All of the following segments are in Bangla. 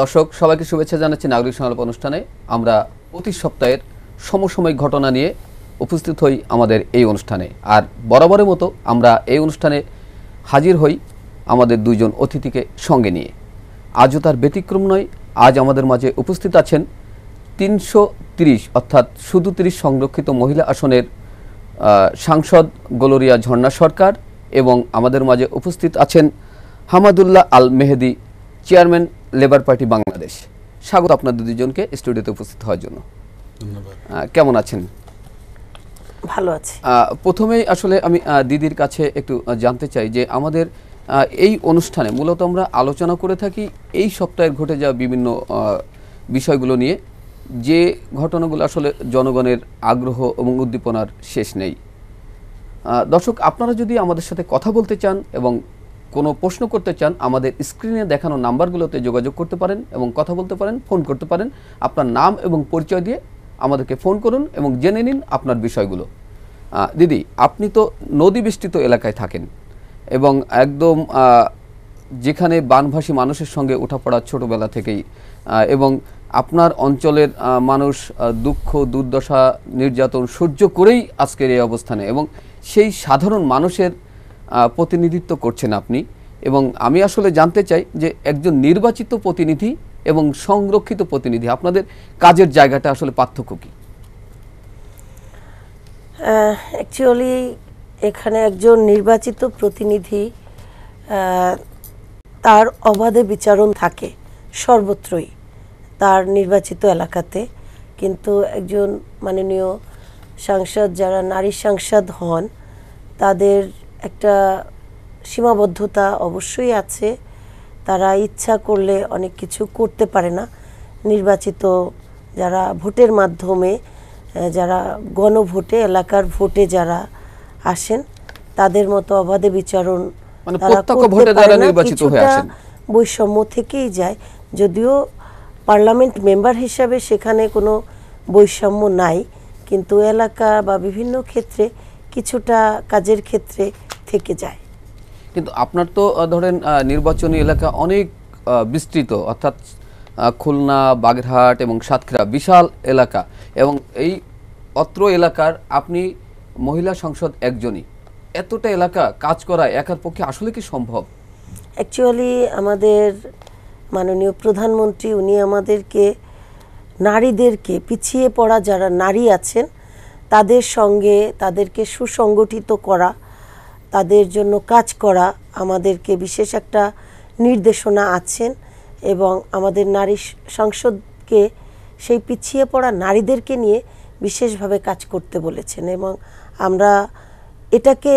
দর্শক সবাইকে শুভেচ্ছা জানাচ্ছি নাগরিক সংলাপ অনুষ্ঠানে আমরা প্রতি সপ্তাহের সমসাময়িক ঘটনা নিয়ে উপস্থিত হই আমাদের এই অনুষ্ঠানে আর বরাবরের মতো আমরা এই অনুষ্ঠানে হাজির হই আমাদের দুইজন অতিথিকে সঙ্গে নিয়ে আজও তার ব্যতিক্রম নয় আজ আমাদের মাঝে উপস্থিত আছেন তিনশো তিরিশ অর্থাৎ শুধু তিরিশ সংরক্ষিত মহিলা আসনের সাংসদ গোলরিয়া ঝর্ণা সরকার এবং আমাদের মাঝে উপস্থিত আছেন Hamadullah Al Mehedi chairman Labour Party Bangladesh স্বাগত আপনাদের দুজনকে স্টুডিওতে উপস্থিত হওয়ার জন্য কেমন আছেন ভালো আছি প্রথমেই আসলে আমি দিদির কাছে একটু জানতে চাই যে আমাদের এই অনুষ্ঠানে মূলত আমরা আলোচনা করে থাকি এই সপ্তাহের ঘটে যাওয়া বিভিন্ন বিষয়গুলো নিয়ে যে ঘটনাগুলো আসলে জনগণের আগ্রহ এবং উদ্দীপনার শেষ নেই দর্শক আপনারা যদি আমাদের সাথে কথা বলতে চান এবং কোনো প্রশ্ন করতে চান আমাদের স্ক্রিনে দেখানো নাম্বারগুলোতে যোগাযোগ করতে পারেন এবং কথা বলতে পারেন ফোন করতে পারেন আপনার নাম এবং পরিচয় দিয়ে আমাদেরকে ফোন করুন এবং জেনে নিন আপনার বিষয়গুলো দিদি আপনি তো নদী বেষ্টিত এলাকায় থাকেন এবং একদম যেখানে বানভাসী মানুষের সঙ্গে ওঠাপড়া ছোটোবেলা থেকেই এবং আপনার অঞ্চলের মানুষ দুঃখ দুর্দশা নির্যাতন সহ্য করেই আজকের এই অবস্থানে এবং সেই সাধারণ মানুষের প্রতিনিধিত্ব করছেন আপনি এবং আমি আসলে জানতে চাই যে একজন নির্বাচিত প্রতিনিধি এবং সংরক্ষিত প্রতিনিধি আপনাদের কাজের জায়গাটা আসলে পার্থক্য কী অ্যাকচুয়ালি এখানে একজন নির্বাচিত প্রতিনিধি তার অবাধে বিচারণ থাকে সর্বত্রই তার নির্বাচিত এলাকাতে কিন্তু একজন মাননীয় সাংসদ যারা নারী সাংসদ হন তাদের একটা সীমাবদ্ধতা অবশ্যই আছে তারা ইচ্ছা করলে অনেক কিছু করতে পারে না নির্বাচিত যারা ভোটের মাধ্যমে যারা গণভোটে এলাকার ভোটে যারা আসেন তাদের মতো অবাধে বিচারণ মানে বৈষম্য থেকেই যায় যদিও পার্লামেন্ট মেম্বার হিসাবে সেখানে কোনো বৈষম্য নাই কিন্তু এলাকা বা বিভিন্ন ক্ষেত্রে কিছুটা কাজের ক্ষেত্রে থেকে যায় কিন্তু আপনার তো ধরেন নির্বাচনী এলাকা অনেক বিস্তৃত অর্থাৎ খুলনা বাগেরহাট এবং সাতক্ষীরা বিশাল এলাকা এবং এই অত্র এলাকার আপনি মহিলা সংসদ একজনই এতটা এলাকা কাজ করা একার পক্ষে আসলে কি সম্ভব অ্যাকচুয়ালি আমাদের মাননীয় প্রধানমন্ত্রী উনি আমাদেরকে নারীদেরকে পিছিয়ে পড়া যারা নারী আছেন তাদের সঙ্গে তাদেরকে সুসংগঠিত করা তাদের জন্য কাজ করা আমাদেরকে বিশেষ একটা নির্দেশনা আছেন এবং আমাদের নারী সংসদকে সেই পিছিয়ে পড়া নারীদেরকে নিয়ে বিশেষভাবে কাজ করতে বলেছেন এবং আমরা এটাকে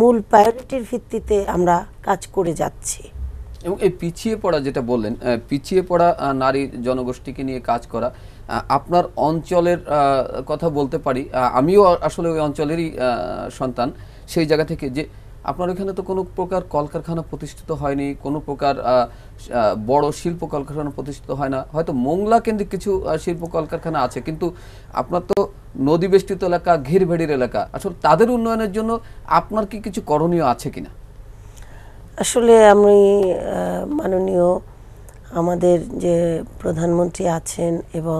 মূল প্রায়োরিটির ভিত্তিতে আমরা কাজ করে যাচ্ছি এবং এই পিছিয়ে পড়া যেটা বললেন পিছিয়ে পড়া নারী জনগোষ্ঠীকে নিয়ে কাজ করা আপনার অঞ্চলের কথা বলতে পারি আমিও আসলে ওই অঞ্চলেরই সন্তান সেই জায়গা থেকে যে আপনার ওখানে তো কোনো প্রকার কলকারখানা প্রতিষ্ঠিত হয়নি কোনো প্রকার বড় শিল্প কলকারখানা প্রতিষ্ঠিত হয় না হয়তো মোংলা কেন্দ্রিক কিছু শিল্প কলকারখানা আছে কিন্তু আপনার তো নদী বেষ্টিত এলাকা ঘিরভেড়ির এলাকা আসলে তাদের উন্নয়নের জন্য আপনার কি কিছু করণীয় আছে কিনা আসলে আমি মাননীয় আমাদের যে প্রধানমন্ত্রী আছেন এবং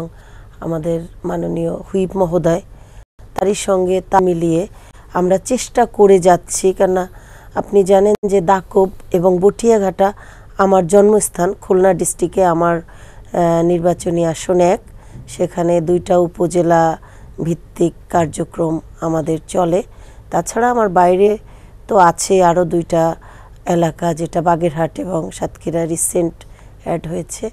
আমাদের মাননীয় হুইপ মহোদয় তারই সঙ্গে তা মিলিয়ে আমরা চেষ্টা করে যাচ্ছি কেননা আপনি জানেন যে দাকব এবং বটিয়াঘাটা আমার জন্মস্থান খুলনা ডিস্ট্রিক্টে আমার নির্বাচনী আসন এক সেখানে দুইটা উপজেলা ভিত্তিক কার্যক্রম আমাদের চলে তাছাড়া আমার বাইরে তো আছে আরও দুইটা এলাকা যেটা বাগেরহাট এবং সাতক্ষীরা রিসেন্ট অ্যাড হয়েছে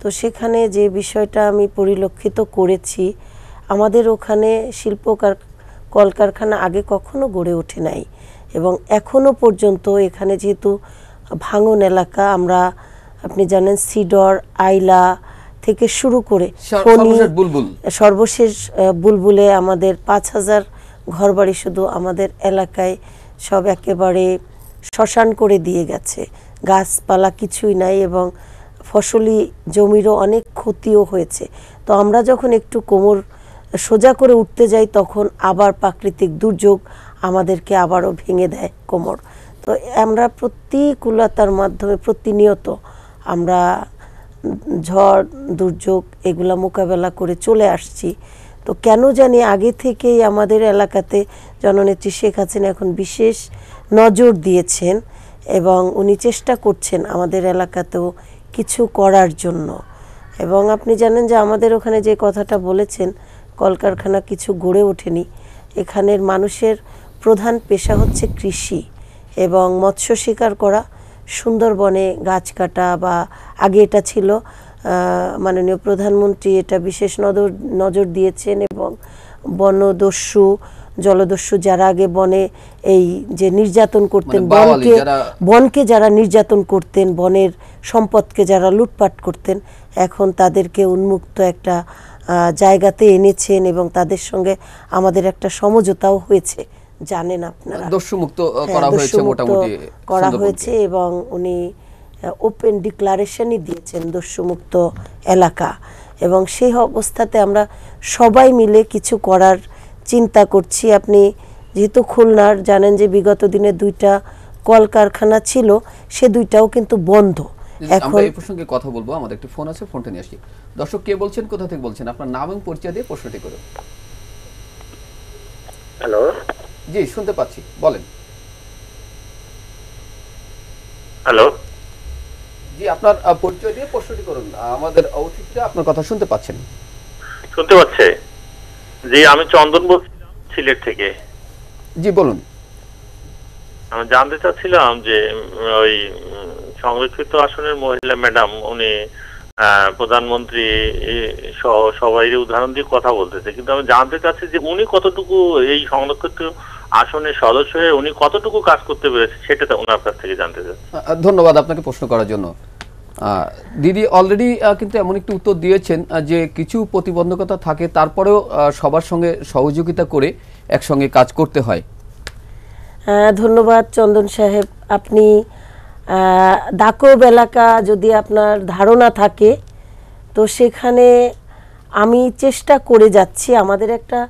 তো সেখানে যে বিষয়টা আমি পরিলক্ষিত করেছি আমাদের ওখানে শিল্প কলকারখানা আগে কখনো গড়ে ওঠে নাই এবং এখনও পর্যন্ত এখানে যেহেতু ভাঙন এলাকা আমরা আপনি জানেন সিডর আইলা থেকে শুরু করে সর্বশেষ বুলবুলে আমাদের পাঁচ হাজার ঘরবাড়ি শুধু আমাদের এলাকায় সব একেবারে শ্মশান করে দিয়ে গেছে গাছপালা কিছুই নাই এবং ফসলি জমিরও অনেক ক্ষতিও হয়েছে তো আমরা যখন একটু কোমর সোজা করে উঠতে যাই তখন আবার প্রাকৃতিক দুর্যোগ আমাদেরকে আবারও ভেঙে দেয় কোমর তো আমরা প্রতিকূলতার মাধ্যমে প্রতিনিয়ত আমরা ঝড় দুর্যোগ এগুলা মোকাবেলা করে চলে আসছি তো কেন জানি আগে থেকেই আমাদের এলাকাতে জননেত্রী শেখ হাসিনা এখন বিশেষ নজর দিয়েছেন এবং উনি চেষ্টা করছেন আমাদের এলাকাতেও কিছু করার জন্য এবং আপনি জানেন যে আমাদের ওখানে যে কথাটা বলেছেন কলকারখানা কিছু গড়ে ওঠেনি এখানের মানুষের প্রধান পেশা হচ্ছে কৃষি এবং মৎস্য শিকার করা সুন্দরবনে গাছ কাটা বা আগে এটা ছিল মাননীয় প্রধানমন্ত্রী এটা বিশেষ নজর নজর দিয়েছেন এবং বনদস্যু জলদস্যু যারা আগে বনে এই যে নির্যাতন করতেন মানে বনকে বনকে যারা নির্যাতন করতেন বনের সম্পদকে যারা লুটপাট করতেন এখন তাদেরকে উন্মুক্ত একটা জায়গাতে এনেছেন এবং তাদের সঙ্গে আমাদের একটা সমঝোতাও হয়েছে জানেন আপনারা দস্যুমুক্ত হ্যাঁ, করা হয়েছে মোটামুটি করা হয়েছে এবং উনি ওপেন ডিক্লারেশনই দিয়েছেন দস্যুমুক্ত এলাকা এবং সেই অবস্থাতে আমরা সবাই মিলে কিছু করার চিন্তা করছি আপনি যেহেতু খুলনার জানেন যে বিগত দিনে দুইটা কলকারখানা ছিল সে দুইটাও কিন্তু বন্ধ আমরা এই প্রসঙ্গে কথা বলবো আমাদের একটা ফোন আছে ফোনটা নিয়ে আসি দর্শক কে বলছেন কোথা থেকে বলছেন আপনার নাম এবং পরিচয় দিয়ে প্রশ্নটি করুন হ্যালো জি শুনতে পাচ্ছি বলেন হ্যালো জি আপনার পরিচয় দিয়ে প্রশ্নটি করুন আমাদের অতিথিরা আপনার কথা শুনতে পাচ্ছেন শুনতে পাচ্ছে জি আমি চন্দন বলছিলাম সিলেট থেকে জি বলুন আমি জানতে চাচ্ছিলাম যে ওই সংরক্ষিত আসনের মহিলা ম্যাডাম উনি প্রধানমন্ত্রী সহ সবাই উদাহরণ দিয়ে কথা বলতেছে কিন্তু আমি জানতে চাচ্ছি যে উনি কতটুকু এই সংরক্ষিত আসনের সদস্য হয়ে উনি কতটুকু কাজ করতে পেরেছে সেটা ওনার কাছ থেকে জানতে চাচ্ছি ধন্যবাদ আপনাকে প্রশ্ন করার জন্য দিদি অলরেডি কিন্তু এমন একটি উত্তর দিয়েছেন যে কিছু প্রতিবন্ধকতা থাকে তারপরেও সবার সঙ্গে সহযোগিতা করে একসঙ্গে কাজ করতে হয় ধন্যবাদ চন্দন সাহেব আপনি দাকব এলাকা যদি আপনার ধারণা থাকে তো সেখানে আমি চেষ্টা করে যাচ্ছি আমাদের একটা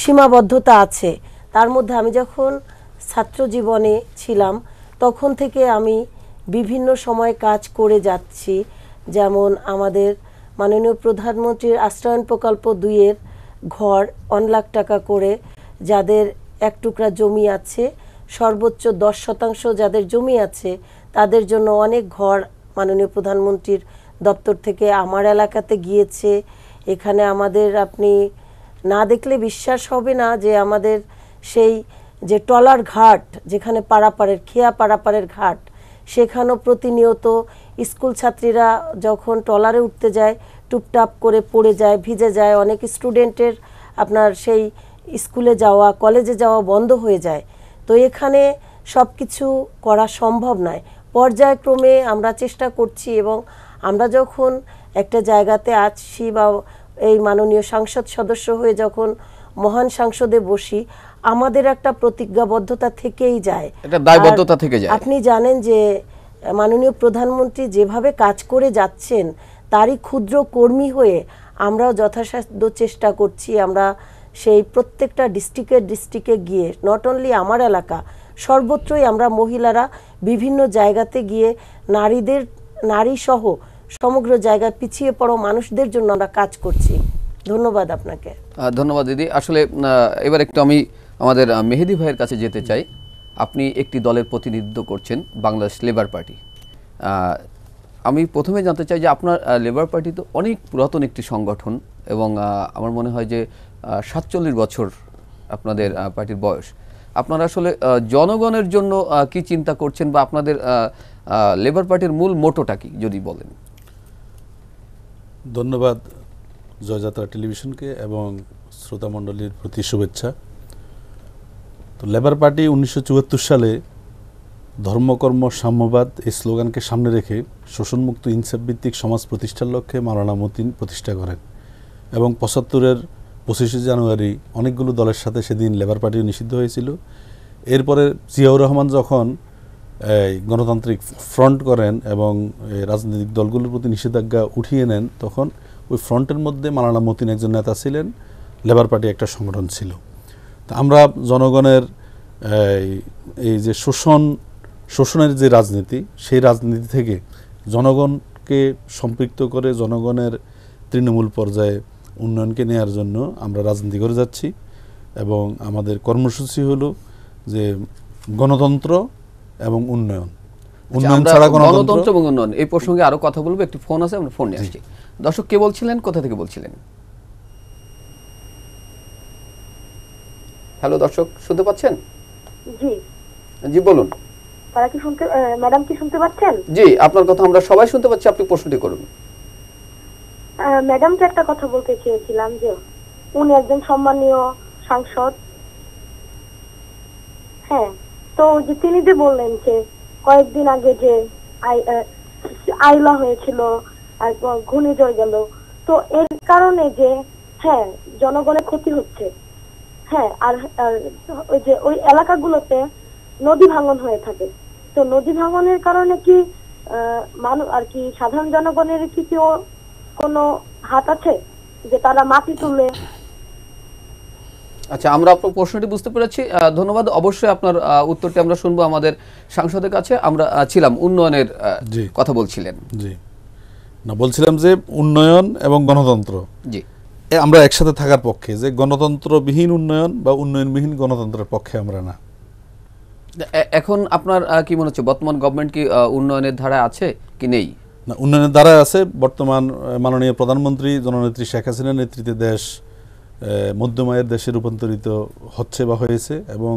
সীমাবদ্ধতা আছে তার মধ্যে আমি যখন ছাত্র জীবনে ছিলাম তখন থেকে আমি বিভিন্ন সময় কাজ করে যাচ্ছি যেমন আমাদের মাননীয় প্রধানমন্ত্রীর আশ্রয়ন প্রকল্প দুইয়ের ঘর অন লাখ টাকা করে যাদের এক টুকরা জমি আছে সর্বোচ্চ দশ শতাংশ যাদের জমি আছে তাদের জন্য অনেক ঘর মাননীয় প্রধানমন্ত্রীর দপ্তর থেকে আমার এলাকাতে গিয়েছে এখানে আমাদের আপনি না দেখলে বিশ্বাস হবে না যে আমাদের সেই যে টলার ঘাট যেখানে পাড়াপাড়ের খেয়া পাড়াপাড়ের ঘাট সেখানেও প্রতিনিয়ত স্কুল ছাত্রীরা যখন টলারে উঠতে যায় টুপটাপ করে পড়ে যায় ভিজে যায় অনেক স্টুডেন্টের আপনার সেই স্কুলে যাওয়া কলেজে যাওয়া বন্ধ হয়ে যায় তো এখানে সব কিছু করা সম্ভব নয় পর্যায়ক্রমে আমরা চেষ্টা করছি এবং আমরা যখন একটা জায়গাতে আছি বা এই মাননীয় সাংসদ সদস্য হয়ে যখন মহান সাংসদে বসি আমাদের একটা প্রতিজ্ঞাবদ্ধতা থেকেই যায় দায়বদ্ধতা থেকে যায় আপনি জানেন যে মাননীয় প্রধানমন্ত্রী যেভাবে কাজ করে যাচ্ছেন তারই ক্ষুদ্র কর্মী হয়ে আমরাও যথাসাধ্য চেষ্টা করছি আমরা সেই প্রত্যেকটা ডিস্ট্রিক্টের ডিস্ট্রিক্টে গিয়ে নট অনলি আমার এলাকা সর্বত্রই আমরা মহিলারা বিভিন্ন জায়গাতে গিয়ে নারীদের নারীসহ সমগ্র জায়গায় পিছিয়ে পড়ো মানুষদের জন্য আমরা কাজ করছি ধন্যবাদ আপনাকে ধন্যবাদ দিদি আসলে এবার একটু আমি আমাদের মেহেদি ভাইয়ের কাছে যেতে চাই আপনি একটি দলের প্রতিনিধিত্ব করছেন বাংলাদেশ লেবার পার্টি আমি প্রথমে জানতে চাই যে আপনার লেবার পার্টি তো অনেক পুরাতন একটি সংগঠন এবং আমার মনে হয় যে সাতচল্লিশ বছর আপনাদের পার্টির বয়স আপনারা আসলে জনগণের জন্য কি চিন্তা করছেন বা আপনাদের লেবার পার্টির মূল মোটোটা কি যদি বলেন ধন্যবাদ জয়যাত্রা টেলিভিশনকে এবং শ্রোতামণ্ডলীর প্রতি শুভেচ্ছা তো লেবার পার্টি উনিশশো সালে ধর্মকর্ম সাম্যবাদ এই স্লোগানকে সামনে রেখে শোষণমুক্ত ইনসেপ ভিত্তিক সমাজ প্রতিষ্ঠার লক্ষ্যে মারানা মতিন প্রতিষ্ঠা করেন এবং পঁচাত্তরের পঁচিশে জানুয়ারি অনেকগুলো দলের সাথে সেদিন লেবার পার্টিও নিষিদ্ধ হয়েছিল এরপরে জিয়াউর রহমান যখন গণতান্ত্রিক ফ্রন্ট করেন এবং রাজনৈতিক দলগুলোর প্রতি নিষেধাজ্ঞা উঠিয়ে নেন তখন ওই ফ্রন্টের মধ্যে মালানা মতিন একজন নেতা ছিলেন লেবার পার্টি একটা সংগঠন ছিল তা আমরা জনগণের এই যে শোষণ শোষণের যে রাজনীতি সেই রাজনীতি থেকে জনগণকে সম্পৃক্ত করে জনগণের তৃণমূল পর্যায়ে উন্নয়নকে নেয়ার জন্য আমরা রাজনীতি করে যাচ্ছি এবং আমাদের কর্মসূচি হল যে গণতন্ত্র এবং উন্নয়ন আচ্ছা, উন্নয়ন ছাড়া গণতন্ত্র এবং উন্নয়ন এই প্রসঙ্গে আরো কথা বলবো একটি ফোন আছে আমরা ফোন নিয়ে আসছি দর্শক কে বলছিলেন কোথা থেকে বলছিলেন হ্যালো দর্শক শুনতে পাচ্ছেন জি জি বলুন কি শুনতে ম্যাডাম কি শুনতে পাচ্ছেন জি আপনার কথা আমরা সবাই শুনতে পাচ্ছি আপনি প্রশ্নটি করুন ম্যাডামকে একটা কথা বলতে চেয়েছিলাম যে উনি একজন সম্মানীয় সাংসদ হ্যাঁ তো যে তিনি যে বললেন যে কয়েকদিন আগে যে আইলা হয়েছিল ঘূর্ণিঝড় গেল তো এর কারণে যে হ্যাঁ জনগণের ক্ষতি হচ্ছে হ্যাঁ আর ওই যে ওই এলাকাগুলোতে নদী ভাঙন হয়ে থাকে তো নদী ভাঙনের কারণে কি মানুষ আর কি সাধারণ জনগণের কি কেউ কোনো হাত আছে যে তারা মাটি তুলে আচ্ছা আমরা আপনার প্রশ্নটি বুঝতে পেরেছি ধন্যবাদ অবশ্যই আপনার উত্তরটি আমরা শুনবো আমাদের সাংসদের কাছে আমরা ছিলাম উন্নয়নের কথা বলছিলেন জি না বলছিলাম যে উন্নয়ন এবং গণতন্ত্র জি আমরা একসাথে থাকার পক্ষে যে গণতন্ত্রবিহীন উন্নয়ন বা উন্নয়নবিহীন গণতন্ত্রের পক্ষে আমরা না এখন আপনার কি মনে হচ্ছে বর্তমান গভর্নমেন্ট কি উন্নয়নের ধারা আছে কি নেই না উন্নয়নের দ্বারা আছে বর্তমান মাননীয় প্রধানমন্ত্রী জননেত্রী শেখ হাসিনার নেতৃত্বে দেশ মধ্যমায়ের দেশে রূপান্তরিত হচ্ছে বা হয়েছে এবং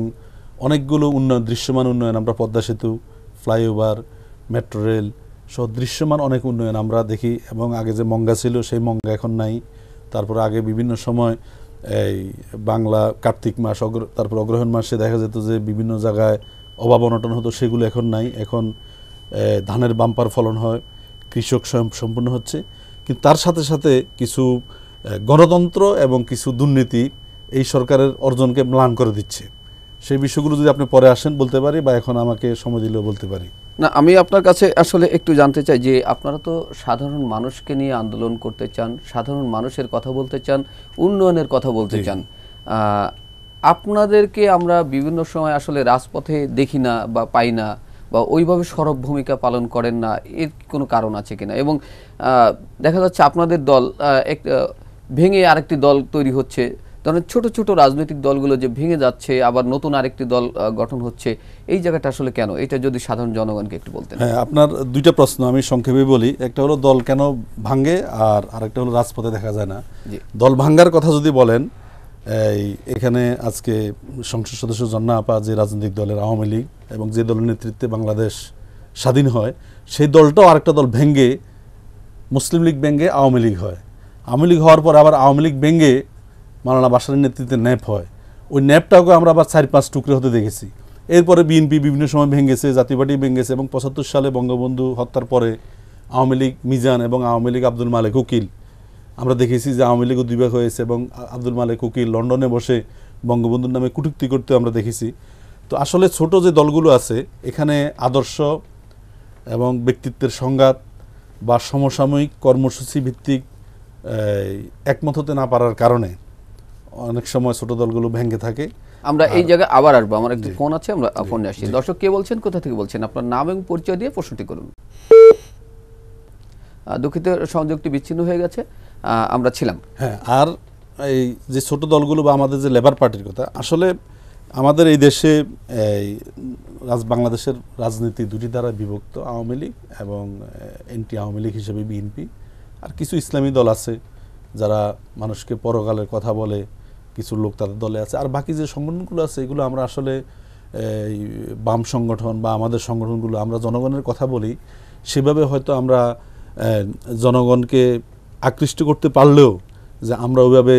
অনেকগুলো উন্নয়ন দৃশ্যমান উন্নয়ন আমরা পদ্মা সেতু ফ্লাইওভার মেট্রো রেল সহ দৃশ্যমান অনেক উন্নয়ন আমরা দেখি এবং আগে যে মঙ্গা ছিল সেই মঙ্গা এখন নাই তারপর আগে বিভিন্ন সময় এই বাংলা কার্তিক মাস অগ্র তারপর অগ্রহণ মাসে দেখা যেত যে বিভিন্ন জায়গায় অভাব অনটন হতো সেগুলো এখন নাই এখন ধানের বাম্পার ফলন হয় কৃষক স্বয়ং সম্পূর্ণ হচ্ছে কিন্তু তার সাথে সাথে কিছু গণতন্ত্র এবং কিছু দুর্নীতি এই সরকারের অর্জনকে ম্লান করে দিচ্ছে সেই বিষয়গুলো যদি আপনি পরে আসেন বলতে পারি বা এখন আমাকে সময় দিলেও বলতে পারি না আমি আপনার কাছে আসলে একটু জানতে চাই যে আপনারা তো সাধারণ মানুষকে নিয়ে আন্দোলন করতে চান সাধারণ মানুষের কথা বলতে চান উন্নয়নের কথা বলতে চান আপনাদেরকে আমরা বিভিন্ন সময় আসলে রাজপথে দেখি না বা পাই না বা ওইভাবে সরব ভূমিকা পালন করেন না এর কোনো কারণ আছে কিনা এবং দেখা যাচ্ছে আপনাদের দল এক ভেঙে আরেকটি দল তৈরি হচ্ছে ধরেন ছোট ছোট রাজনৈতিক দলগুলো যে ভেঙে যাচ্ছে আবার নতুন আরেকটি দল গঠন হচ্ছে এই জায়গাটা আসলে কেন এটা যদি সাধারণ জনগণকে একটু বলতেন হ্যাঁ আপনার দুইটা প্রশ্ন আমি সংক্ষেপে বলি একটা হলো দল কেন ভাঙে আর আরেকটা হলো রাজপথে দেখা যায় না দল ভাঙ্গার কথা যদি বলেন এখানে আজকে সংসদ সদস্য জন্না আপা যে রাজনৈতিক দলের আওয়ামী লীগ এবং যে দলের নেতৃত্বে বাংলাদেশ স্বাধীন হয় সেই দলটাও আরেকটা দল ভেঙ্গে মুসলিম লীগ ভেঙ্গে আওয়ামী লীগ হয় আওয়ামী লীগ হওয়ার পর আবার আওয়ামী লীগ ভেঙ্গে মালানা বাসারের নেতৃত্বে ন্যাপ হয় ওই ন্যাপটাকে আমরা আবার চার পাঁচ টুকরে হতে দেখেছি এরপরে বিএনপি বিভিন্ন সময় ভেঙ্গেছে জাতীয় পার্টি ভেঙ্গেছে এবং পঁচাত্তর সালে বঙ্গবন্ধু হত্যার পরে আওয়ামী লীগ মিজান এবং আওয়ামী লীগ আব্দুল মালেক উকিল আমরা দেখেছি যে আওয়ামী লীগও দুই ভাগ হয়েছে এবং আব্দুল মালিক উকিল লন্ডনে বসে বঙ্গবন্ধুর নামে কুটুক্তি করতে আমরা দেখেছি তো আসলে ছোট যে দলগুলো আছে এখানে আদর্শ এবং ব্যক্তিত্বের সংঘাত বা সমসাময়িক কর্মসূচি ভিত্তিক একমত হতে না পারার কারণে অনেক সময় ছোট দলগুলো ভেঙে থাকে আমরা এই জায়গায় আবার আসবো আমার একটি ফোন আছে আমরা ফোনে আসছি দর্শক কে বলছেন কোথা থেকে বলছেন আপনার নাম এবং পরিচয় দিয়ে প্রশ্নটি করুন দুঃখিত সংযোগটি বিচ্ছিন্ন হয়ে গেছে আমরা ছিলাম হ্যাঁ আর এই যে ছোট দলগুলো বা আমাদের যে লেবার পার্টির কথা আসলে আমাদের এই দেশে রাজ বাংলাদেশের রাজনীতি দুটি দ্বারা বিভক্ত আওয়ামী লীগ এবং এনটি আওয়ামী লীগ হিসেবে বিএনপি আর কিছু ইসলামী দল আছে যারা মানুষকে পরকালের কথা বলে কিছু লোক তাদের দলে আছে আর বাকি যে সংগঠনগুলো আছে এগুলো আমরা আসলে এই বাম সংগঠন বা আমাদের সংগঠনগুলো আমরা জনগণের কথা বলি সেভাবে হয়তো আমরা জনগণকে আকৃষ্ট করতে পারলেও যে আমরা ওইভাবে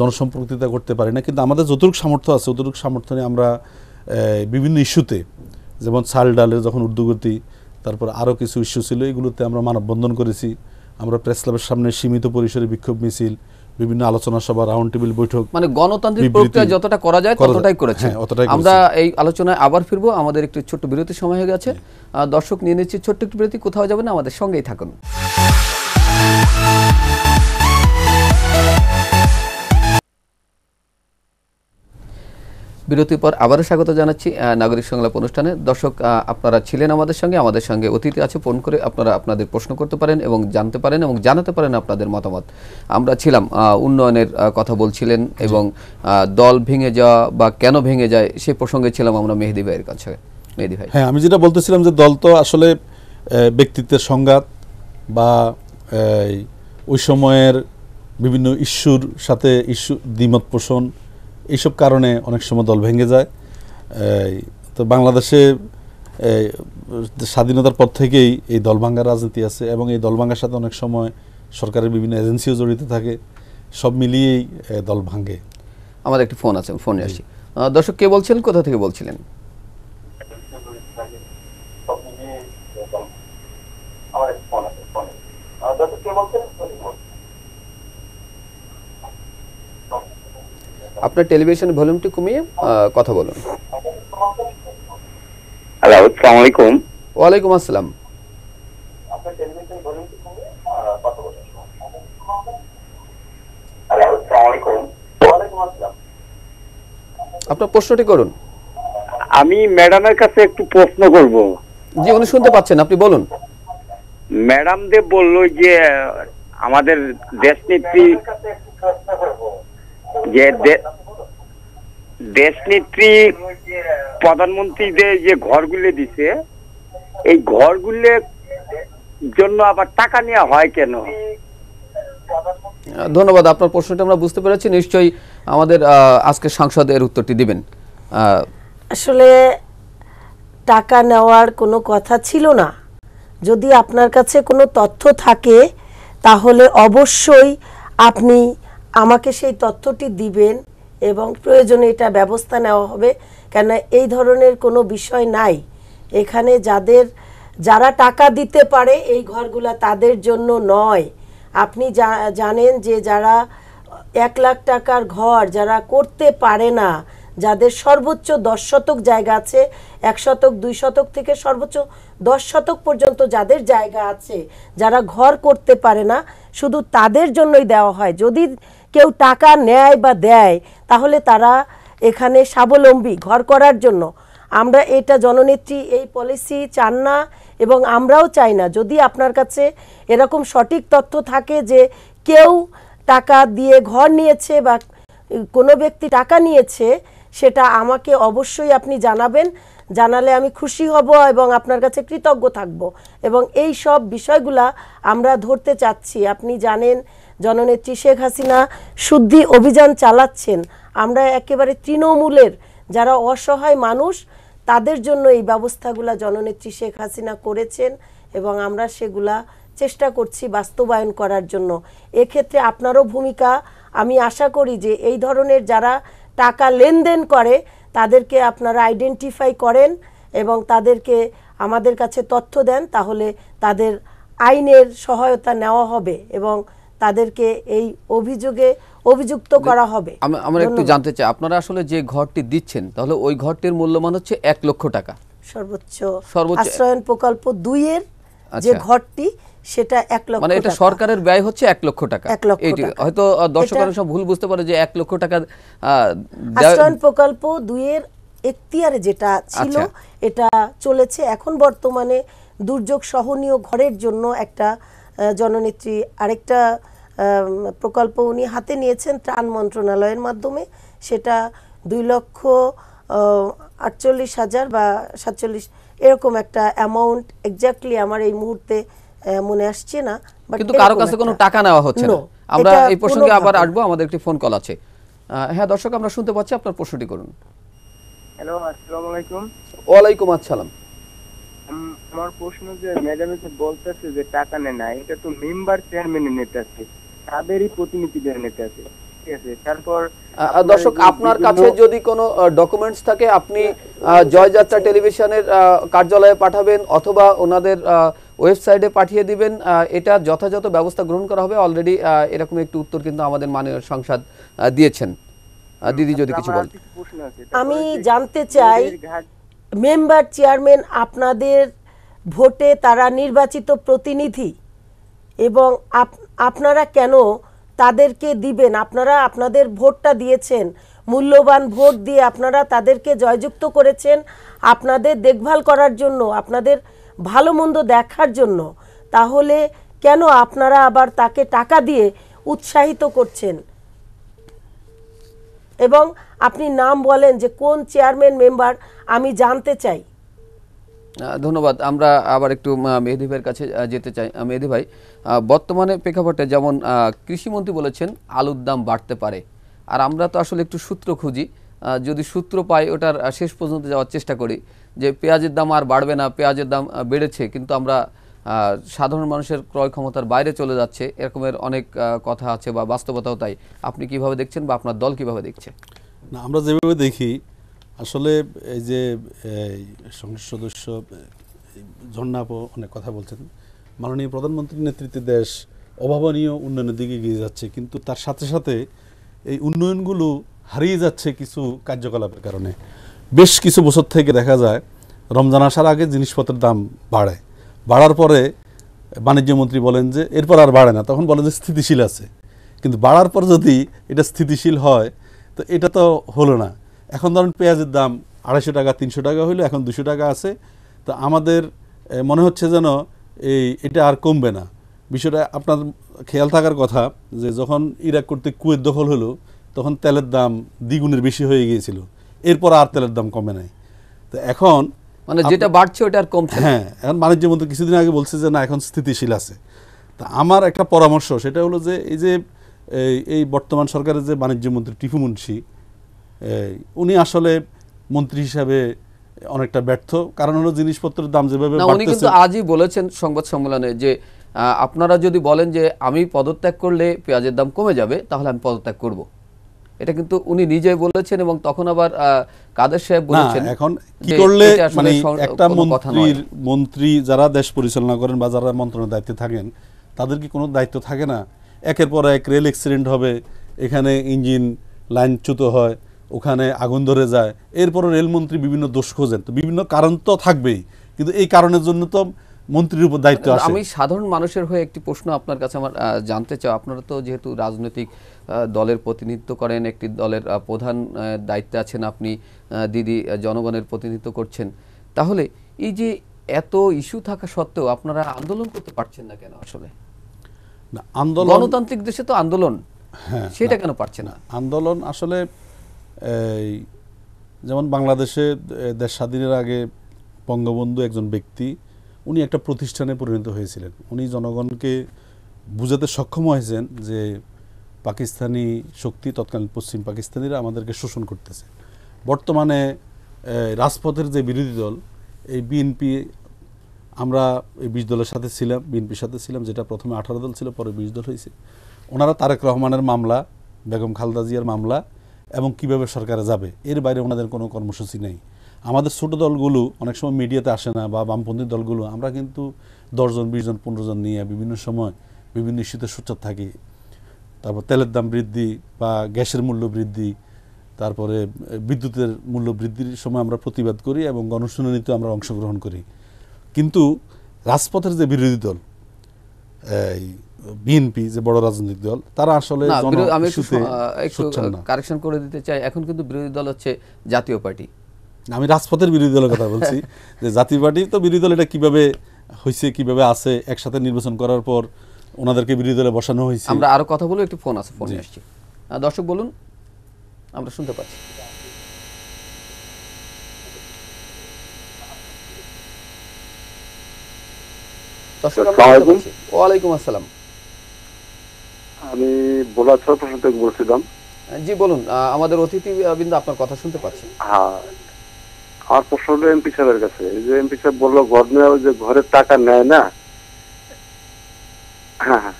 জনসম্পর্কিতা করতে পারি না কিন্তু আমাদের যতটুকু সামর্থ্য আছে ততটুকু সামর্থ্য নিয়ে আমরা বিভিন্ন ইস্যুতে যেমন চাল ডালের যখন উর্দুগতি তারপর আরও কিছু ইস্যু ছিল এগুলোতে আমরা মানববন্ধন করেছি আমরা প্রেস ক্লাবের সামনে সীমিত পরিসরে বিক্ষোভ মিছিল বিভিন্ন আলোচনা সভা রাউন্ড টেবিল বৈঠক মানে গণতান্ত্রিক প্রক্রিয়া যতটা করা যায় ততটাই করেছে হ্যাঁ, আমরা এই আলোচনায় আবার ফিরবো আমাদের একটি ছোট্ট বিরতি সময় হয়ে গেছে দর্শক নিয়ে নিচ্ছি ছোট্ট একটু বিরতি কোথাও যাবেন আমাদের সঙ্গেই থাকুন বিরতির পর আবারও স্বাগত জানাচ্ছি নাগরিক সংলাপ অনুষ্ঠানে দর্শক আপনারা ছিলেন আমাদের সঙ্গে আমাদের সঙ্গে অতিথি আছে ফোন করে আপনারা আপনাদের প্রশ্ন করতে পারেন এবং জানতে পারেন এবং জানাতে পারেন আপনাদের মতামত আমরা ছিলাম উন্নয়নের কথা বলছিলেন এবং দল ভেঙে যাওয়া বা কেন ভেঙে যায় সে প্রসঙ্গে ছিলাম আমরা মেহেদি ভাইয়ের কাছে মেহেদি ভাই হ্যাঁ আমি যেটা বলতেছিলাম যে দল তো আসলে ব্যক্তিত্বের সংঘাত বা ওই সময়ের বিভিন্ন ইস্যুর সাথে ইস্যু দ্বিমত পোষণ এইসব কারণে অনেক সময় দল ভেঙে যায় তো বাংলাদেশে স্বাধীনতার পর থেকেই এই দল ভাঙ্গার রাজনীতি আছে এবং এই ভাঙ্গার সাথে অনেক সময় সরকারের বিভিন্ন এজেন্সিও জড়িত থাকে সব মিলিয়েই দল ভাঙ্গে আমাদের একটি ফোন আছে ফোনে আসি দর্শক কে বলছিলেন কোথা থেকে বলছিলেন আপনার টেলিভিশন ভলিউমটি কমিয়ে কথা বলুন হ্যালো আসসালামু আলাইকুম ওয়া আলাইকুম আসসালাম আপনার কথা বলুন হ্যালো আসসালাম আপনার প্রশ্নটি করুন আমি ম্যাডামের কাছে একটু প্রশ্ন করব জি উনি শুনতে পাচ্ছেন আপনি বলুন ম্যাডাম দেব বলল যে আমাদের দেশ যে দেশনেত্রী প্রধানমন্ত্রী যে যে ঘরগুলো দিছে এই ঘরগুলোর জন্য আবার টাকা নেওয়া হয় কেন ধন্যবাদ আপনার প্রশ্নটা আমরা বুঝতে পেরেছি নিশ্চয়ই আমাদের আজকে সংসদের উত্তরটি দিবেন আসলে টাকা নেওয়ার কোনো কথা ছিল না যদি আপনার কাছে কোনো তথ্য থাকে তাহলে অবশ্যই আপনি আমাকে সেই তথ্যটি দিবেন এবং প্রয়োজনে এটা ব্যবস্থা নেওয়া হবে কেন এই ধরনের কোনো বিষয় নাই এখানে যাদের যারা টাকা দিতে পারে এই ঘরগুলা তাদের জন্য নয় আপনি জানেন যে যারা এক লাখ টাকার ঘর যারা করতে পারে না যাদের সর্বোচ্চ দশ শতক জায়গা আছে এক শতক দুই শতক থেকে সর্বোচ্চ দশ শতক পর্যন্ত যাদের জায়গা আছে যারা ঘর করতে পারে না শুধু তাদের জন্যই দেওয়া হয় যদি কেউ টাকা নেয় বা দেয় তাহলে তারা এখানে স্বাবলম্বী ঘর করার জন্য আমরা এটা জননেত্রী এই পলিসি চান না এবং আমরাও চাই না যদি আপনার কাছে এরকম সঠিক তথ্য থাকে যে কেউ টাকা দিয়ে ঘর নিয়েছে বা কোনো ব্যক্তি টাকা নিয়েছে সেটা আমাকে অবশ্যই আপনি জানাবেন জানালে আমি খুশি হব এবং আপনার কাছে কৃতজ্ঞ থাকব এবং এই সব বিষয়গুলা আমরা ধরতে চাচ্ছি আপনি জানেন জননেত্রী শেখ হাসিনা শুদ্ধি অভিযান চালাচ্ছেন আমরা একেবারে তৃণমূলের যারা অসহায় মানুষ তাদের জন্য এই ব্যবস্থাগুলা জননেত্রী শেখ হাসিনা করেছেন এবং আমরা সেগুলা চেষ্টা করছি বাস্তবায়ন করার জন্য এক্ষেত্রে আপনারও ভূমিকা আমি আশা করি যে এই ধরনের যারা টাকা লেনদেন করে তাদেরকে আপনারা আইডেন্টিফাই করেন এবং তাদেরকে আমাদের কাছে তথ্য দেন তাহলে তাদের আইনের সহায়তা নেওয়া হবে এবং তাদেরকে এই অভিযোগে অভিযুক্ত করা হবে আমরা একটু জানতে চাই আপনারা আসলে যে ঘরটি দিচ্ছেন তাহলে ওই ঘরটির মূল্যমান হচ্ছে এক লক্ষ টাকা সর্বোচ্চ আশ্রয়ন প্রকল্প দুইয়ের যে আচ্ছা। ঘরটি সেটা এক লক্ষ মানে এটা সরকারের ব্যয় হচ্ছে এক লক্ষ টাকা এক হয়তো দর্শকরা সব ভুল বুঝতে পারে যে এক লক্ষ টাকা আশ্রয়ন প্রকল্প দুইয়ের এক্তিয়ারে যেটা ছিল আচ্ছা। এটা চলেছে এখন বর্তমানে দুর্যোগ সহনীয় ঘরের জন্য একটা জননেত্রী আরেকটা প্রকল্প উনি হাতে নিয়েছেন ত্রাণ মন্ত্রণালয়ের মাধ্যমে সেটা দুই লক্ষ আটচল্লিশ হাজার বা সাতচল্লিশ এরকম একটা অ্যামাউন্ট এক্স্যাক্টলি আমার এই মুহূর্তে মনে আসছে না কিন্তু কারো কাছে কোনো টাকা নেওয়া হচ্ছে না আমরা এই প্রসঙ্গে আবার আসবো আমাদের একটি ফোন কল আছে হ্যাঁ দর্শক আমরা শুনতে পাচ্ছি আপনার প্রশ্নটি করুন হ্যালো আসসালামু আলাইকুম ওয়ালাইকুম আসসালাম আমার প্রশ্ন যে ম্যাডাম যে বলতেছে যে টাকা নেয় না এটা তো মেম্বার চেয়ারম্যানের নেতাছে তাদেরই প্রতিনিধিদের নেতা দর্শক আপনার কাছে যদি কোনো ডকুমেন্টস থাকে আপনি জয়যাত্রা টেলিভিশনের কার্যালয়ে পাঠাবেন অথবা ওনাদের ওয়েবসাইটে পাঠিয়ে দিবেন এটা যথাযথ ব্যবস্থা গ্রহণ করা হবে অলরেডি এরকম একটি উত্তর কিন্তু আমাদের মাননীয় সংসদ দিয়েছেন দিদি যদি কিছু বলেন আমি জানতে চাই মেম্বার চেয়ারম্যান আপনাদের ভোটে তারা নির্বাচিত প্রতিনিধি এবং আপনারা কেন তাদেরকে দিবেন আপনারা আপনাদের ভোটটা দিয়েছেন মূল্যবান ভোট দিয়ে আপনারা তাদেরকে জয়যুক্ত করেছেন আপনাদের দেখভাল করার জন্য আপনাদের ভালো মন্দ দেখার জন্য তাহলে কেন আপনারা আবার তাকে টাকা দিয়ে উৎসাহিত করছেন এবং আপনি নাম বলেন যে কোন চেয়ারম্যান মেম্বার আমি জানতে চাই ধন্যবাদ আমরা আবার একটু মেহেদি ভাইয়ের কাছে যেতে চাই মেহেদি ভাই বর্তমানে প্রেক্ষাপটে যেমন কৃষিমন্ত্রী বলেছেন আলুর দাম বাড়তে পারে আর আমরা তো আসলে একটু সূত্র খুঁজি যদি সূত্র পাই ওটার শেষ পর্যন্ত যাওয়ার চেষ্টা করি যে পেঁয়াজের দাম আর বাড়বে না পেঁয়াজের দাম বেড়েছে কিন্তু আমরা সাধারণ মানুষের ক্রয় ক্ষমতার বাইরে চলে যাচ্ছে এরকমের অনেক কথা আছে বা বাস্তবতাও তাই আপনি কিভাবে দেখছেন বা আপনার দল কিভাবে দেখছে না আমরা যেভাবে দেখি আসলে এই যে সংসদ সদস্য ঝর্ণাপো অনেক কথা বলছেন মাননীয় প্রধানমন্ত্রীর নেতৃত্বে দেশ অভাবনীয় উন্নয়নের দিকে এগিয়ে যাচ্ছে কিন্তু তার সাথে সাথে এই উন্নয়নগুলো হারিয়ে যাচ্ছে কিছু কার্যকলাপের কারণে বেশ কিছু বছর থেকে দেখা যায় রমজান আসার আগে জিনিসপত্রের দাম বাড়ে বাড়ার পরে বাণিজ্য মন্ত্রী বলেন যে এরপর আর বাড়ে না তখন বলেন যে স্থিতিশীল আছে কিন্তু বাড়ার পর যদি এটা স্থিতিশীল হয় তো এটা তো হলো না এখন ধরুন পেঁয়াজের দাম আড়াইশো টাকা তিনশো টাকা হইলো এখন দুশো টাকা আছে তা আমাদের মনে হচ্ছে যেন এই এটা আর কমবে না বিষয়টা আপনার খেয়াল থাকার কথা যে যখন ইরাক করতে কুয়েত দখল হলো তখন তেলের দাম দ্বিগুণের বেশি হয়ে গিয়েছিল এরপর আর তেলের দাম কমে নাই তো এখন মানে যেটা বাড়ছে ওটা আর কমছে হ্যাঁ এখন বাণিজ্য মন্ত্রী কিছুদিন আগে বলছে যে না এখন স্থিতিশীল আছে তা আমার একটা পরামর্শ সেটা হলো যে এই যে এই বর্তমান সরকারের যে বাণিজ্য মন্ত্রী টিপু মুন্সি উনি আসলে মন্ত্রী হিসাবে অনেকটা ব্যর্থ কারণ হলো জিনিসপত্রের দাম যেভাবে উনি কিন্তু আজই বলেছেন সংবাদ সম্মেলনে যে আপনারা যদি বলেন যে আমি পদত্যাগ করলে পেঁয়াজের দাম কমে যাবে তাহলে আমি পদত্যাগ করব এটা কিন্তু উনি নিজে বলেছেন এবং তখন আবার কাদের সাহেব বলেছেন এখন কি করলে মানে একটা মন্ত্রীর মন্ত্রী যারা দেশ পরিচালনা করেন বা যারা মন্ত্রণের দায়িত্বে থাকেন তাদের কি কোনো দায়িত্ব থাকে না একের পর এক রেল অ্যাক্সিডেন্ট হবে এখানে ইঞ্জিন লাইনচ্যুত হয় ওখানে আগুন ধরে যায় এরপরও রেলমন্ত্রী বিভিন্ন দোষ খোঁজেন তো বিভিন্ন কারণ তো থাকবেই কিন্তু এই কারণের জন্য তো মন্ত্রীর উপর দায়িত্ব আছে আমি সাধারণ মানুষের হয়ে একটি প্রশ্ন আপনার কাছে আমার জানতে চাও আপনারা তো যেহেতু রাজনৈতিক দলের প্রতিনিধিত্ব করেন একটি দলের প্রধান দায়িত্বে আছেন আপনি দিদি জনগণের প্রতিনিধিত্ব করছেন তাহলে এই যে এত ইস্যু থাকা সত্ত্বেও আপনারা আন্দোলন করতে পারছেন না কেন আসলে আন্দোলন গণতান্ত্রিক দেশে তো আন্দোলন হ্যাঁ সেটা কেন পারছে না আন্দোলন আসলে যেমন বাংলাদেশে দেশ স্বাধীনের আগে বঙ্গবন্ধু একজন ব্যক্তি উনি একটা প্রতিষ্ঠানে পরিণত হয়েছিলেন উনি জনগণকে বুঝাতে সক্ষম হয়েছেন যে পাকিস্তানি শক্তি তৎকালীন পশ্চিম পাকিস্তানিরা আমাদেরকে শোষণ করতেছে বর্তমানে রাজপথের যে বিরোধী দল এই বিএনপি আমরা এই বিশ দলের সাথে ছিলাম বিএনপির সাথে ছিলাম যেটা প্রথমে আঠারো দল ছিল পরে বিশ দল হয়েছে ওনারা তারেক রহমানের মামলা বেগম খালদা জিয়ার মামলা এবং কিভাবে সরকারে যাবে এর বাইরে ওনাদের কোনো কর্মসূচি নেই আমাদের ছোট দলগুলো অনেক সময় মিডিয়াতে আসে না বা বামপন্থী দলগুলো আমরা কিন্তু দশজন বিশজন পনেরো জন নিয়ে বিভিন্ন সময় বিভিন্ন ইস্যুতে সোচ্চার থাকি তারপর তেলের দাম বৃদ্ধি বা গ্যাসের মূল্য বৃদ্ধি তারপরে বিদ্যুতের মূল্য বৃদ্ধির সময় আমরা প্রতিবাদ করি এবং গণশুনানিতে আমরা অংশগ্রহণ করি কিন্তু রাজপথের যে বিরোধী দল এই বিএনপি যে বড় রাজনৈতিক দল তারা আসলে আমি একটু কারেকশন করে দিতে চাই এখন কিন্তু বিরোধী দল হচ্ছে জাতীয় পার্টি আমি রাজপথের বিরোধী দলের কথা বলছি যে জাতীয় পার্টি তো বিরোধী দল এটা কিভাবে হয়েছে কিভাবে আছে একসাথে নির্বাচন করার পর ওনাদেরকে বিরোধী দলে বসানো হয়েছে আমরা আরো কথা বলবো একটু ফোন আছে ফোনে আসছি দর্শক বলুন আমরা শুনতে পাচ্ছি দর্শক ওয়ালাইকুম আসসালাম আমি প্রশ্ন থেকে বলছিলাম জি বলুন আমাদের আপনার কথা শুনতে পাচ্ছি হ্যাঁ, আমার প্রশ্ন হলো এমপি সাহেবের কাছে যে এমপি সাহেব বললো ঘর নেওয়া যে ঘরের টাকা নেয় না হ্যাঁ, হ্যাঁ।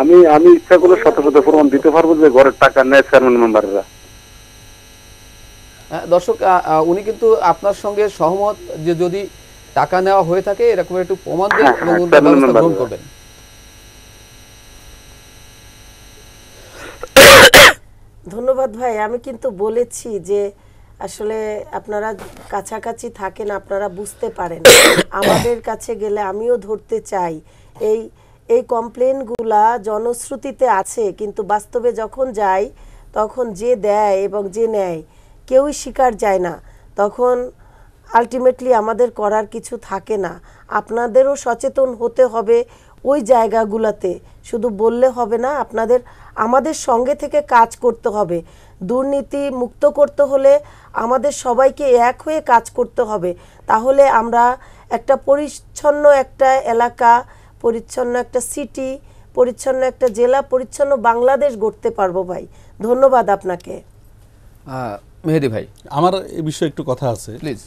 আমি আমি ইচ্ছা করলে শত শত প্রমাণ দিতে পারবো যে ঘরের টাকা নেয় চেয়ারম্যান মেম্বাররা দর্শক উনি কিন্তু আপনার সঙ্গে সহমত যে যদি টাকা নেওয়া হয়ে থাকে এরকম একটু প্রমাণ দেন গ্রহণ করবেন শওকত ভাই আমি কিন্তু বলেছি যে আসলে আপনারা কাছাকাছি থাকেন আপনারা বুঝতে পারেন আমাদের কাছে গেলে আমিও ধরতে চাই এই এই কমপ্লেনগুলা জনশ্রুতিতে আছে কিন্তু বাস্তবে যখন যাই তখন যে দেয় এবং যে নেয় কেউই শিকার যায় না তখন আলটিমেটলি আমাদের করার কিছু থাকে না আপনাদেরও সচেতন হতে হবে ওই জায়গাগুলোতে শুধু বললে হবে না আপনাদের আমাদের সঙ্গে থেকে কাজ করতে হবে দুর্নীতি মুক্ত করতে হলে আমাদের সবাইকে এক হয়ে কাজ করতে হবে তাহলে আমরা একটা পরিচ্ছন্ন একটা এলাকা পরিচ্ছন্ন একটা সিটি পরিচ্ছন্ন একটা জেলা পরিচ্ছন্ন বাংলাদেশ গড়তে পারবো ভাই ধন্যবাদ আপনাকে মেহেদি ভাই আমার এ বিষয়ে একটু কথা আছে প্লিজ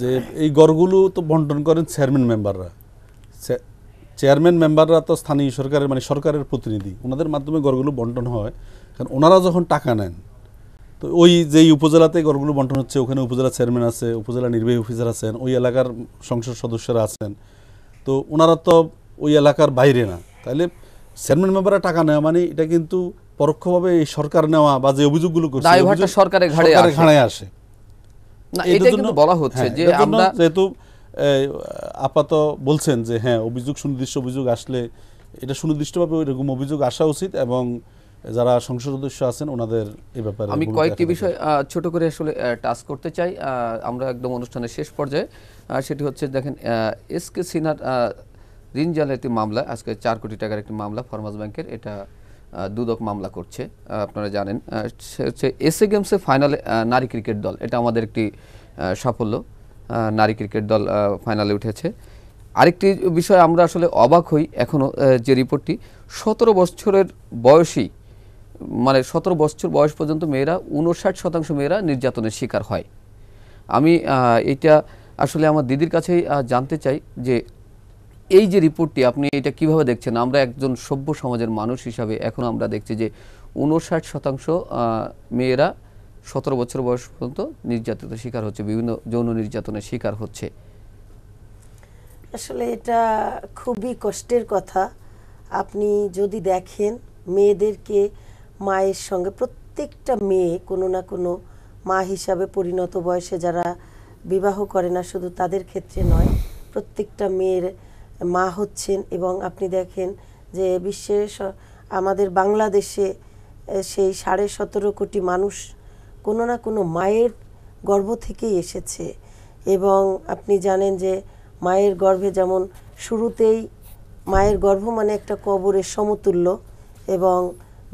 যে এই গড়গুলো তো বন্টন করেন চেয়ারম্যান মেম্বাররা চেয়ারম্যান মেম্বাররা তো স্থানীয় সরকারের মানে সরকারের প্রতিনিধি ওনাদের মাধ্যমে গড়গুলো বন্টন হয় কারণ ওনারা যখন টাকা নেন তো ওই যেই উপজেলাতে গড়গুলো বন্টন হচ্ছে ওখানে উপজেলা চেয়ারম্যান আছে উপজেলা নির্বাহী অফিসার আছেন ওই এলাকার সংসদ সদস্যরা আছেন তো ওনারা তো ওই এলাকার বাইরে না তাহলে চেয়ারম্যান মেম্বাররা টাকা নেওয়া মানে এটা কিন্তু পরোক্ষভাবে এই সরকার নেওয়া বা যে অভিযোগগুলো করছে সরকারের ঘাড়ে আসে না এটা কিন্তু বলা হচ্ছে হ্যাঁ, যে আমরা যেহেতু আপাতত বলছেন যে হ্যাঁ অভিযোগ সুনির্দিষ্ট অভিযোগ আসলে এটা সুনির্দিষ্টভাবে ওইরকম অভিযোগ আসা উচিত এবং যারা সংসদ সদস্য আছেন ওনাদের এই ব্যাপারে আমি কয়েকটি বিষয় ছোট করে আসলে টাচ করতে চাই আমরা একদম অনুষ্ঠানের শেষ পর্যায়ে সেটি হচ্ছে দেখেন এস কে সিনহার ঋণ জালিয়াতি মামলা আজকে চার কোটি টাকার একটি মামলা ফার্মাস ব্যাংকের এটা দুদক মামলা করছে আপনারা জানেন সে হচ্ছে এসএ গেমসে ফাইনালে নারী ক্রিকেট দল এটা আমাদের একটি সাফল্য নারী ক্রিকেট দল ফাইনালে উঠেছে আরেকটি বিষয় আমরা আসলে অবাক হই এখনও যে রিপোর্টটি সতেরো বছরের বয়সী মানে সতেরো বছর বয়স পর্যন্ত মেয়েরা উনষাট শতাংশ মেয়েরা নির্যাতনের শিকার হয় আমি এটা আসলে আমার দিদির কাছেই জানতে চাই যে এই যে রিপোর্টটি আপনি এটা কিভাবে দেখছেন আমরা একজন সভ্য সমাজের মানুষ হিসাবে এখন আমরা দেখছি যে উনষাট শতাংশ মেয়েরা সতেরো বছর বয়স পর্যন্ত নির্যাতনের শিকার হচ্ছে বিভিন্ন যৌন নির্যাতনের শিকার হচ্ছে আসলে এটা খুবই কষ্টের কথা আপনি যদি দেখেন মেয়েদেরকে মায়ের সঙ্গে প্রত্যেকটা মেয়ে কোনো না কোনো মা হিসাবে পরিণত বয়সে যারা বিবাহ করে না শুধু তাদের ক্ষেত্রে নয় প্রত্যেকটা মেয়ের মা হচ্ছেন এবং আপনি দেখেন যে বিশ্বের আমাদের বাংলাদেশে সেই সাড়ে সতেরো কোটি মানুষ কোনো না কোনো মায়ের গর্ভ থেকেই এসেছে এবং আপনি জানেন যে মায়ের গর্ভে যেমন শুরুতেই মায়ের গর্ভ মানে একটা কবরের সমতুল্য এবং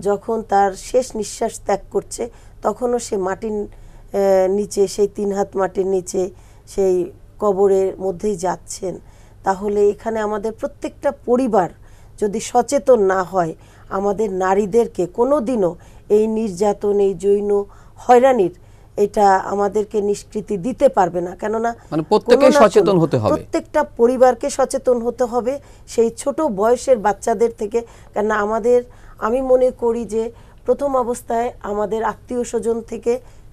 যখন তার শেষ নিঃশ্বাস ত্যাগ করছে তখনও সে মাটির নিচে সেই তিন হাত মাটির নিচে সেই কবরের মধ্যেই যাচ্ছেন তাহলে এখানে আমাদের প্রত্যেকটা পরিবার যদি সচেতন না হয় আমাদের নারীদেরকে কোনো দিনও এই নির্যাতন এই জৈন হয়রানির এটা আমাদেরকে নিষ্কৃতি দিতে পারবে না কেননা মানে প্রত্যেককে সচেতন হতে হবে প্রত্যেকটা পরিবারকে সচেতন হতে হবে সেই ছোট বয়সের বাচ্চাদের থেকে কেননা আমাদের আমি মনে করি যে প্রথম অবস্থায় আমাদের আত্মীয় স্বজন থেকে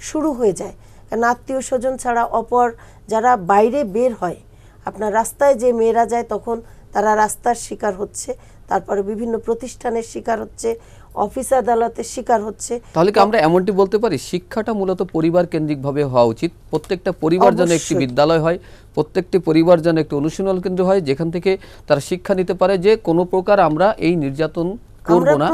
শুরু হয়ে যায় কারণ আত্মীয় স্বজন ছাড়া অপর যারা বাইরে বের হয় আপনার রাস্তায় যে মেয়েরা যায় তখন তারা রাস্তার শিকার হচ্ছে তারপরে বিভিন্ন প্রতিষ্ঠানের শিকার হচ্ছে অফিস আদালতের শিকার হচ্ছে তাহলে কি আমরা এমনটি বলতে পারি শিক্ষাটা মূলত পরিবার কেন্দ্রিক ভাবে হওয়া উচিত প্রত্যেকটা পরিবার যেন একটি বিদ্যালয় হয় প্রত্যেকটি পরিবার যেন একটি অনুশীলন কেন্দ্র হয় যেখান থেকে তারা শিক্ষা নিতে পারে যে কোন প্রকার আমরা এই নির্যাতন করব না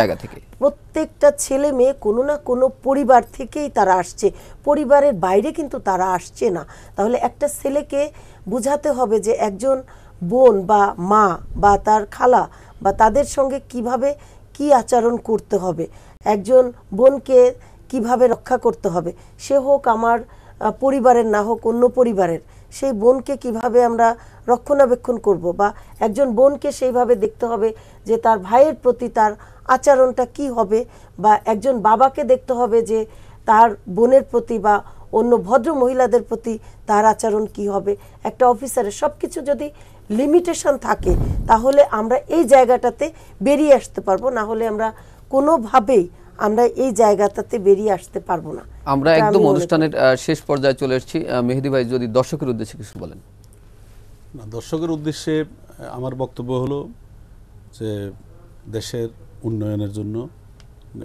জায়গা থেকে প্রত্যেকটা ছেলে মেয়ে কোনো না কোনো পরিবার থেকেই তারা আসছে পরিবারের বাইরে কিন্তু তারা আসছে না তাহলে একটা ছেলেকে বুঝাতে হবে যে একজন বোন বা মা বা তার খালা বা তাদের সঙ্গে কিভাবে কি আচরণ করতে হবে একজন বোনকে কিভাবে রক্ষা করতে হবে সে হোক আমার পরিবারের না হোক অন্য পরিবারের সেই বোনকে কিভাবে আমরা রক্ষণাবেক্ষণ করব বা একজন বোনকে সেইভাবে দেখতে হবে যে তার ভাইয়ের প্রতি তার আচরণটা কি হবে বা একজন বাবাকে দেখতে হবে যে তার বোনের প্রতি বা অন্য ভদ্র মহিলাদের প্রতি তার আচরণ কি হবে একটা অফিসারের সব কিছু যদি লিমিটেশন থাকে তাহলে আমরা এই জায়গাটাতে বেরিয়ে আসতে পারবো না হলে আমরা কোনোভাবেই আমরা এই জায়গাটাতে বেরিয়ে আসতে পারবো না আমরা একদম অনুষ্ঠানের শেষ পর্যায়ে চলে এসেছি মেহেদি ভাই যদি দর্শকের উদ্দেশ্যে কিছু বলেন দর্শকের উদ্দেশ্যে আমার বক্তব্য হলো যে দেশের উন্নয়নের জন্য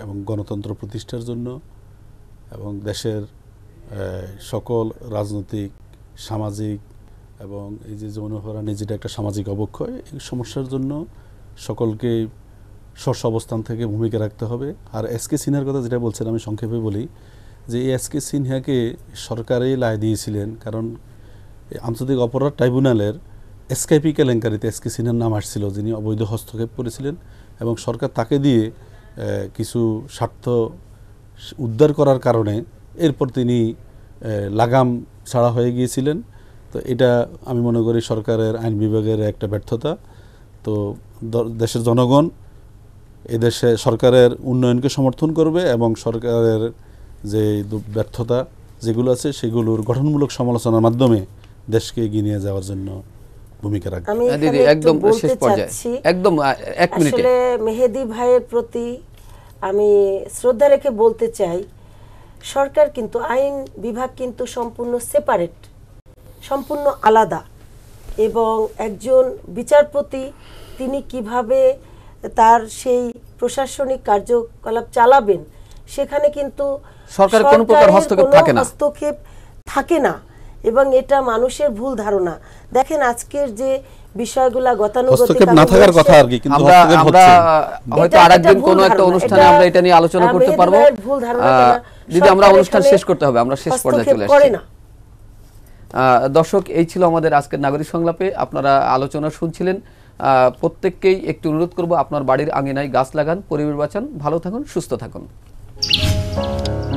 এবং গণতন্ত্র প্রতিষ্ঠার জন্য এবং দেশের সকল রাজনৈতিক সামাজিক এবং এই যে যৌন হরানি যেটা একটা সামাজিক অবক্ষয় এই সমস্যার জন্য সকলকে স্বস্ব অবস্থান থেকে ভূমিকা রাখতে হবে আর এস কে সিনহার কথা যেটা বলছেন আমি সংক্ষেপে বলি যে এই এস কে সিনহাকে সরকারে লায় দিয়েছিলেন কারণ আন্তর্জাতিক অপরাধ ট্রাইব্যুনালের এসকেপি কেলেঙ্কারিতে এস কে সিনহার নাম আসছিল যিনি অবৈধ হস্তক্ষেপ করেছিলেন এবং সরকার তাকে দিয়ে কিছু স্বার্থ উদ্ধার করার কারণে এরপর তিনি লাগাম ছাড়া হয়ে গিয়েছিলেন তো এটা আমি মনে করি সরকারের আইন বিভাগের একটা ব্যর্থতা তো দেশের জনগণ এদেশে সরকারের উন্নয়নকে সমর্থন করবে এবং সরকারের যে ব্যর্থতা যেগুলো আছে সেগুলোর গঠনমূলক সমালোচনার মাধ্যমে দেশকে এগিয়ে নিয়ে যাওয়ার জন্য ভূমিকা রাখবে একদম শেষ পর্যায়ে একদম এক মেহেদি ভাইয়ের প্রতি আমি শ্রদ্ধা রেখে বলতে চাই সরকার কিন্তু আইন বিভাগ কিন্তু সম্পূর্ণ সেপারেট সম্পূর্ণ আলাদা এবং একজন বিচারপতি তিনি কিভাবে তার সেই প্রশাসনিক কার্যকলাপ চালাবেন সেখানে কিন্তু হস্তক্ষেপ থাকে না এবং এটা মানুষের ভুল ধারণা দেখেন আজকের যে বিষয়গুলা গতানুগতিক আমরা অনুষ্ঠান শেষ করতে হবে আমরা শেষ পর্যায়ে চলে আসছি দর্শক এই ছিল আমাদের আজকের নাগরিক সংলাপে আপনারা আলোচনা শুনছিলেন প্রত্যেককেই একটি অনুরোধ করব আপনার বাড়ির আঙিনায় গাছ লাগান পরিবেশ বাঁচান ভালো থাকুন সুস্থ থাকুন